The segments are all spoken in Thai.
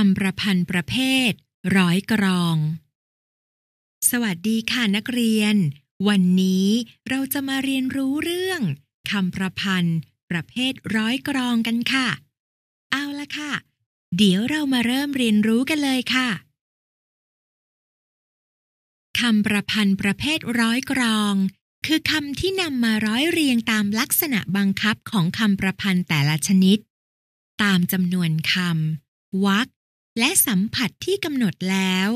คำประพันธ์ประเภท ร้อยกรอง สวัสดีค่ะนักเรียน วันนี้เราจะมาเรียนรู้เรื่อง คำประพันธ์ประเภทร้อยกรองกันค่ะ เอาละค่ะ เดี๋ยวเรามาเริ่มเรียนรู้กันเลยค่ะ คำประพันธ์ประเภทร้อยกรอง คือคำที่นำมาร้อยเรียงตามลักษณะบังคับของคำประพันธ์แต่ละชนิด ตามจำนวนคำวรรคและสัมผัสที่กำหนดแล้ว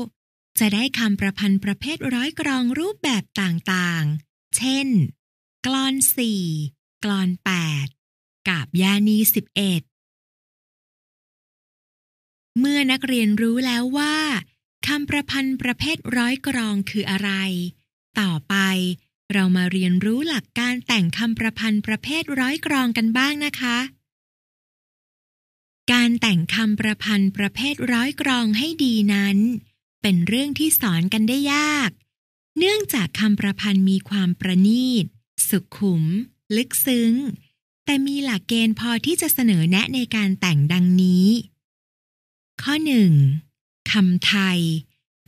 จะได้คำประพันธ์ประเภทร้อยกรองรูปแบบต่างๆ เช่น กลอนสี่กลอนแปดกาบยานีสิบเอ็ดเมื่อนักเรียนรู้แล้วว่าคำประพันธ์ประเภทร้อยกรองคืออะไร ต่อไปเรามาเรียนรู้หลักการแต่งคำประพันธ์ประเภทร้อยกรองกันบ้างนะคะการแต่งคำประพันธ์ประเภทร้อยกรองให้ดีนั้น เป็นเรื่องที่สอนกันได้ยาก เนื่องจากคำประพันธ์มีความประณีตสุขุม ลึกซึ้ง แต่มีหลักเกณฑ์พอที่จะเสนอแนะในการแต่งดังนี้ ข้อ 1. คำไทย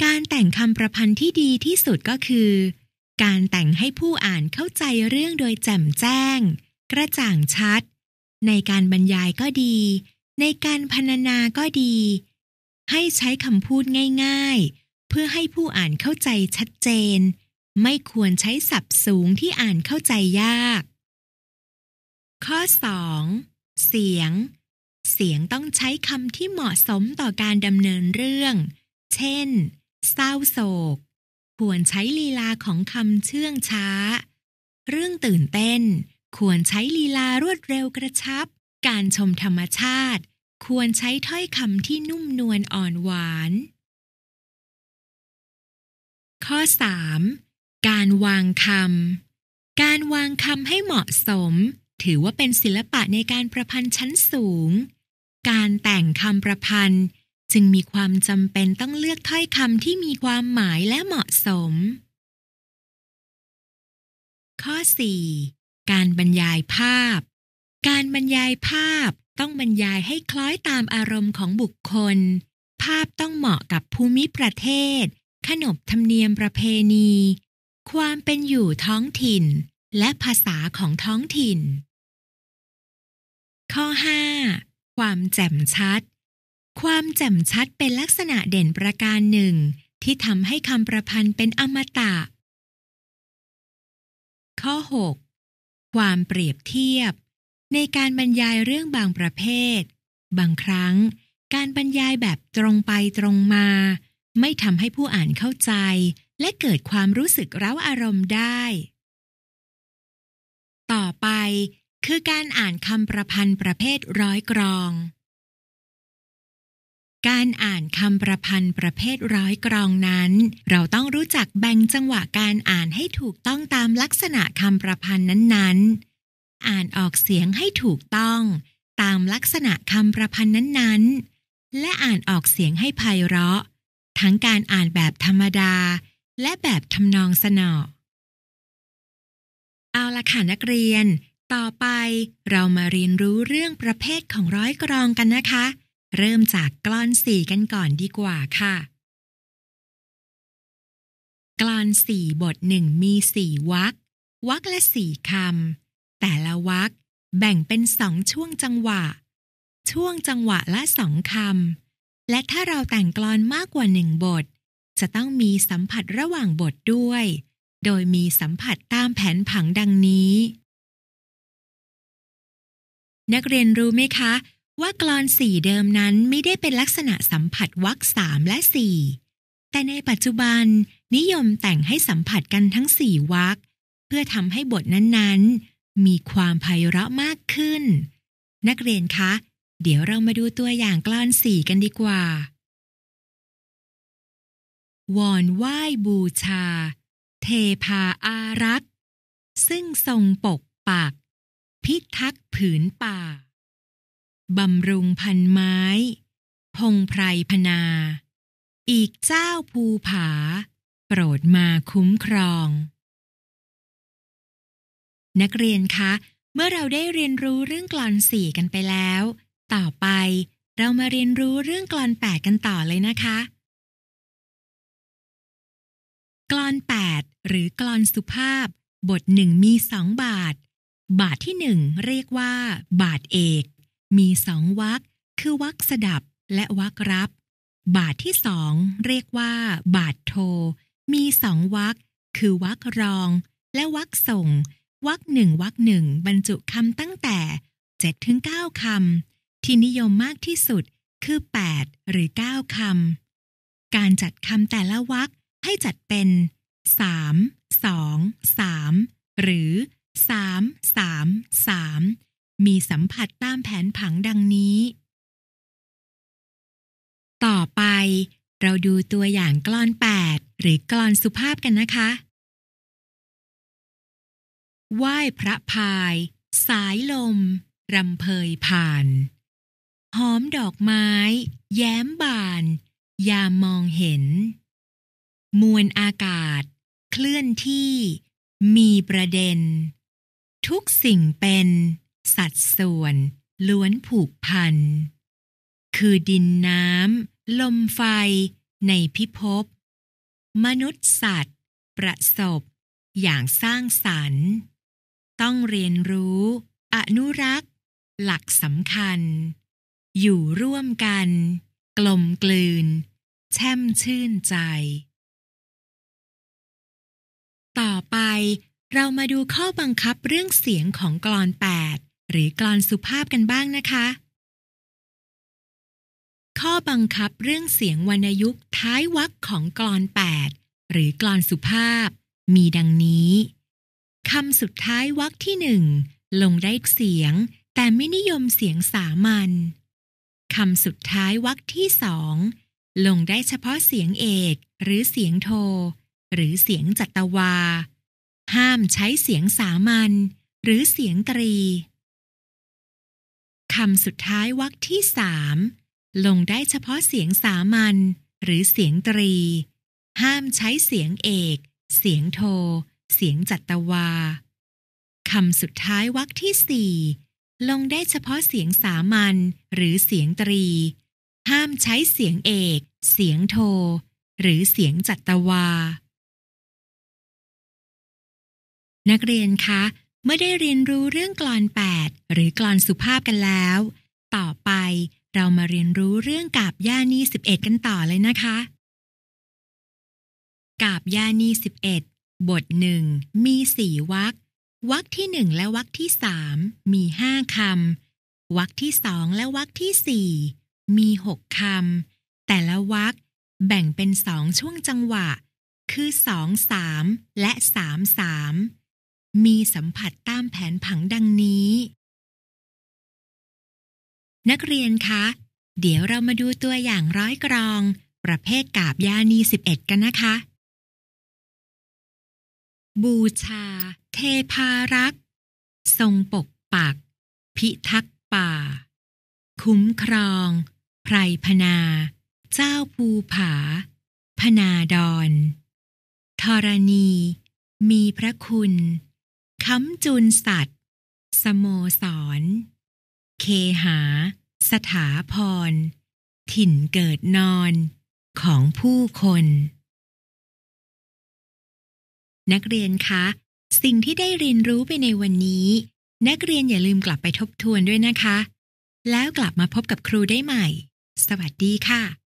การแต่งคำประพันธ์ที่ดีที่สุดก็คือ การแต่งให้ผู้อ่านเข้าใจเรื่องโดยแจ่มแจ้ง กระจ่างชัด ในการบรรยายก็ดีในการพรรณนาก็ดี ให้ใช้คำพูดง่าย ๆ เพื่อให้ผู้อ่านเข้าใจชัดเจน ไม่ควรใช้ศัพท์สูงที่อ่านเข้าใจยาก ข้อ 2. เสียง เสียงต้องใช้คำที่เหมาะสมต่อการดำเนินเรื่อง เช่น เศร้าโศก ควรใช้ลีลาของคำเชื่องช้า เรื่องตื่นเต้น ควรใช้ลีลารวดเร็วกระชับ การชมธรรมชาติควรใช้ถ้อยคำที่นุ่มนวลอ่อนหวาน ข้อ 3. การวางคำ การวางคำให้เหมาะสม ถือว่าเป็นศิลปะในการประพันธ์ชั้นสูง การแต่งคำประพันธ์จึงมีความจำเป็นต้องเลือกถ้อยคำที่มีความหมายและเหมาะสม ข้อ 4. การบรรยายภาพ การบรรยายภาพต้องบรรยายให้คล้อยตามอารมณ์ของบุคคล ภาพต้องเหมาะกับภูมิประเทศ ขนบธรรมเนียมประเพณี ความเป็นอยู่ท้องถิ่น และภาษาของท้องถิ่น ข้อ 5. ความแจ่มชัด ความแจ่มชัดเป็นลักษณะเด่นประการหนึ่ง ที่ทำให้คำประพันธ์เป็นอมตะ ข้อ 6. ความเปรียบเทียบในการบรรยายเรื่องบางประเภท บางครั้ง การบรรยายแบบตรงไปตรงมา ไม่ทำให้ผู้อ่านเข้าใจ และเกิดความรู้สึกร้าอารมณ์ได้ ต่อไปคือการอ่านคำประพันธ์ประเภทร้อยกรอง การอ่านคำประพันธ์ประเภทร้อยกรองนั้น เราต้องรู้จักแบ่งจังหวะการอ่านให้ถูกต้องตามลักษณะคำประพันธ์นั้นๆอ่านออกเสียงให้ถูกต้องตามลักษณะคำประพันธ์นั้นๆ และอ่านออกเสียงให้ไพเราะ ทั้งการอ่านแบบธรรมดาและแบบทำนองสนอเอาละค่ะนักเรียน ต่อไปเรามาเรียนรู้เรื่องประเภทของร้อยกรองกันนะคะ เริ่มจากกลอนสี่กันก่อนดีกว่าค่ะกลอนสี่บทหนึ่งมีสี่วักวักละสี่คำแต่ละวักแบ่งเป็นสองช่วงจังหวะ ช่วงจังหวะละสองคำ และถ้าเราแต่งกลอนมากกว่าหนึ่งบท จะต้องมีสัมผัสระหว่างบทด้วย โดยมีสัมผัสตามแผนผังดังนี้ นักเรียนรู้ไหมคะ ว่ากลอนสี่เดิมนั้นไม่ได้เป็นลักษณะสัมผัสวรรคสามและสี่แต่ในปัจจุบัน นิยมแต่งให้สัมผัสกันทั้งสี่วรรคเพื่อทำให้บทนั้นๆมีความไพเราะมากขึ้น นักเรียนคะ เดี๋ยวเรามาดูตัวอย่างกลอนสี่กันดีกว่า วอนไหว้บูชา เทพาอารัก ซึ่งทรงปกปักพิทักษ์ผืนป่า บำรุงพันไม้ พงไพรพนา อีกเจ้าภูผา โปรดมาคุ้มครองนักเรียนคะ เมื่อเราได้เรียนรู้เรื่องกลอนสี่กันไปแล้ว ต่อไปเรามาเรียนรู้เรื่องกลอนแปดกันต่อเลยนะคะ กลอนแปดหรือกลอนสุภาพ บทหนึ่งมีสองบาท บาทที่หนึ่งเรียกว่า บาทเอก มีสองวักคือวักสดับและวักรับ บาทที่สองเรียกว่า บาทโท มีสองวักคือวักรอง และวักส่งวักหนึ่งวักหนึ่งบรรจุคำตั้งแต่ 7 ถึง 9คำที่นิยมมากที่สุดคือ 8 หรือ 9คำการจัดคำแต่ละวักให้จัดเป็น 3 2 3 หรือ 3 3 3 มีสัมผัสตามแผนผังดังนี้ ต่อไปเราดูตัวอย่างกลอน 8 หรือกลอนสุภาพกันนะคะไหว้พระพายสายลมรำเพยผ่าน หอมดอกไม้แย้มบานยามมองเห็น มวลอากาศเคลื่อนที่มีประเด็น ทุกสิ่งเป็นสัดส่วนล้วนผูกพัน คือดินน้ำลมไฟในพิภพมนุษย์สัตว์ ประสบอย่างสร้างสรรค์ต้องเรียนรู้ อนุรักษ์ หลักสำคัญ อยู่ร่วมกัน กลมกลืน แช่มชื่นใจ ต่อไป เรามาดูข้อบังคับเรื่องเสียงของกลอน8หรือกลอนสุภาพกันบ้างนะคะ ข้อบังคับเรื่องเสียงวรรณยุกต์ท้ายวรรคของกลอน 8 หรือกลอนสุภาพ มีดังนี้คำสุดท้ายวักที่หนึ่งลงได้เสียงแต่ไม่นิยมเสียงสามัญ คำสุดท้ายวักที่สองลงได้เฉพาะเสียงเอกหรือเสียงโทหรือเสียงจัตวา ห้ามใช้เสียงสามัญหรือเสียงตรี คำสุดท้ายวักที่สามลงได้เฉพาะเสียงสามัญหรือเสียงตรี ห้ามใช้เสียงเอก เสียงโทเสียงจัตวา คำสุดท้ายวรรคที่สี่ลงได้เฉพาะเสียงสามัญหรือเสียงตรี ห้ามใช้เสียงเอก เสียงโทหรือเสียงจัตวา นักเรียนคะเมื่อได้เรียนรู้เรื่องกลอนแปดหรือกลอนสุภาพกันแล้ว ต่อไปเรามาเรียนรู้เรื่องกาบยานีสิบเอ็ดกันต่อเลยนะคะกาบยานีสิบเอ็ดบทหนึ่งมีสี่วักวักที่หนึ่งและวักที่สามมีห้าคำวักที่สองและวักที่สี่มีหกคำแต่ละวักแบ่งเป็นสองช่วงจังหวะ คือสองสามและสามสามมีสัมผัสตามแผนผังดังนี้ นักเรียนคะ เดี๋ยวเรามาดูตัวอย่างร้อยกรอง ประเภทกาบยานี11 กันนะคะบูชาเทพารักษ์ทรงปกปัก พิทักษ์ป่า คุ้มครอง ไพรพนา เจ้าภูผา พนาดอนธรณี มีพระคุณค้ำจุนสัตว์สโมสร เคหา สถาพร ถิ่นเกิดนอนของผู้คนนักเรียนคะ สิ่งที่ได้เรียนรู้ไปในวันนี้ นักเรียนอย่าลืมกลับไปทบทวนด้วยนะคะ แล้วกลับมาพบกับครูได้ใหม่ สวัสดีค่ะ